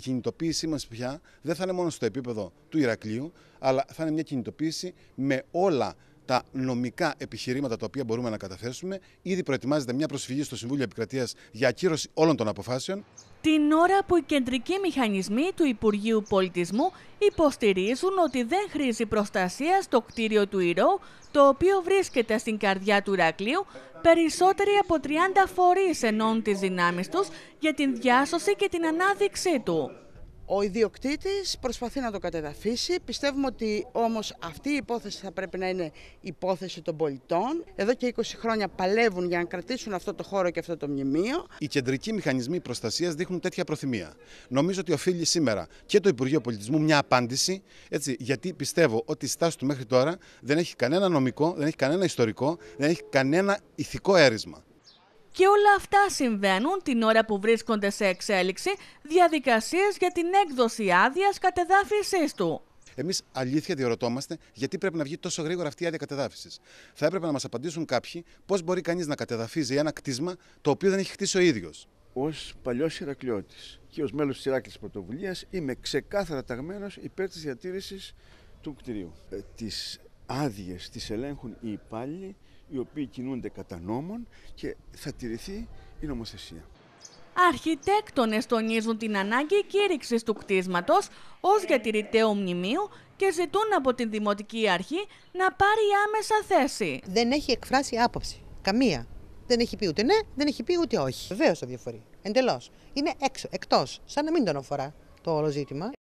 η κινητοποίησή μας πια δεν θα είναι μόνο στο επίπεδο του Ηρακλείου, αλλά θα είναι μια κινητοποίηση με όλα τα νομικά επιχειρήματα τα οποία μπορούμε να καταθέσουμε. Ήδη προετοιμάζεται μια προσφυγή στο Συμβούλιο Επικρατείας για ακύρωση όλων των αποφάσεων. Την ώρα που οι κεντρικοί μηχανισμοί του Υπουργείου Πολιτισμού υποστηρίζουν ότι δεν χρήζει προστασία στο κτίριο του Ηρώ, το οποίο βρίσκεται στην καρδιά του Ρακλείου, περισσότεροι από 30 φορείς ενώνουν τις δυνάμεις για την διάσωση και την ανάδειξή του. Ο ιδιοκτήτης προσπαθεί να το κατεδαφίσει. Πιστεύουμε ότι όμως αυτή η υπόθεση θα πρέπει να είναι υπόθεση των πολιτών. Εδώ και 20 χρόνια παλεύουν για να κρατήσουν αυτό το χώρο και αυτό το μνημείο. Οι κεντρικοί μηχανισμοί προστασίας δείχνουν τέτοια προθυμία. Νομίζω ότι οφείλει σήμερα και το Υπουργείο Πολιτισμού μια απάντηση, έτσι, γιατί πιστεύω ότι η στάση του μέχρι τώρα δεν έχει κανένα νομικό, δεν έχει κανένα ιστορικό, δεν έχει κανένα ηθικό αίρισμα. Και όλα αυτά συμβαίνουν την ώρα που βρίσκονται σε εξέλιξη διαδικασίες για την έκδοση άδειας κατεδάφισης του. Εμείς αλήθεια διαρωτόμαστε γιατί πρέπει να βγει τόσο γρήγορα αυτή η άδεια κατεδάφισης. Θα έπρεπε να μας απαντήσουν κάποιοι πώς μπορεί κανείς να κατεδαφίζει ένα κτίσμα το οποίο δεν έχει χτίσει ο ίδιος. Ως παλιός Ηρακλιώτη και ως μέλος της Ηράκλειτη Πρωτοβουλίας είμαι ξεκάθαρα ταγμένος υπέρ της διατήρησης του κτηρίου. Ε, της άδειες τις ελέγχουν οι υπάλληλοι οι οποίοι κινούνται κατά νόμων και θα τηρηθεί η νομοθεσία. Αρχιτέκτονες τονίζουν την ανάγκη κήρυξης του κτίσματος ως διατηρητέο μνημείου και ζητούν από την Δημοτική Αρχή να πάρει άμεσα θέση. Δεν έχει εκφράσει άποψη. Καμία. Δεν έχει πει ούτε ναι, δεν έχει πει ούτε όχι. Βεβαίως το διαφορεί. Εντελώς. Είναι έξω, εκτός. Σαν να μην τον αφορά το όλο ζήτημα.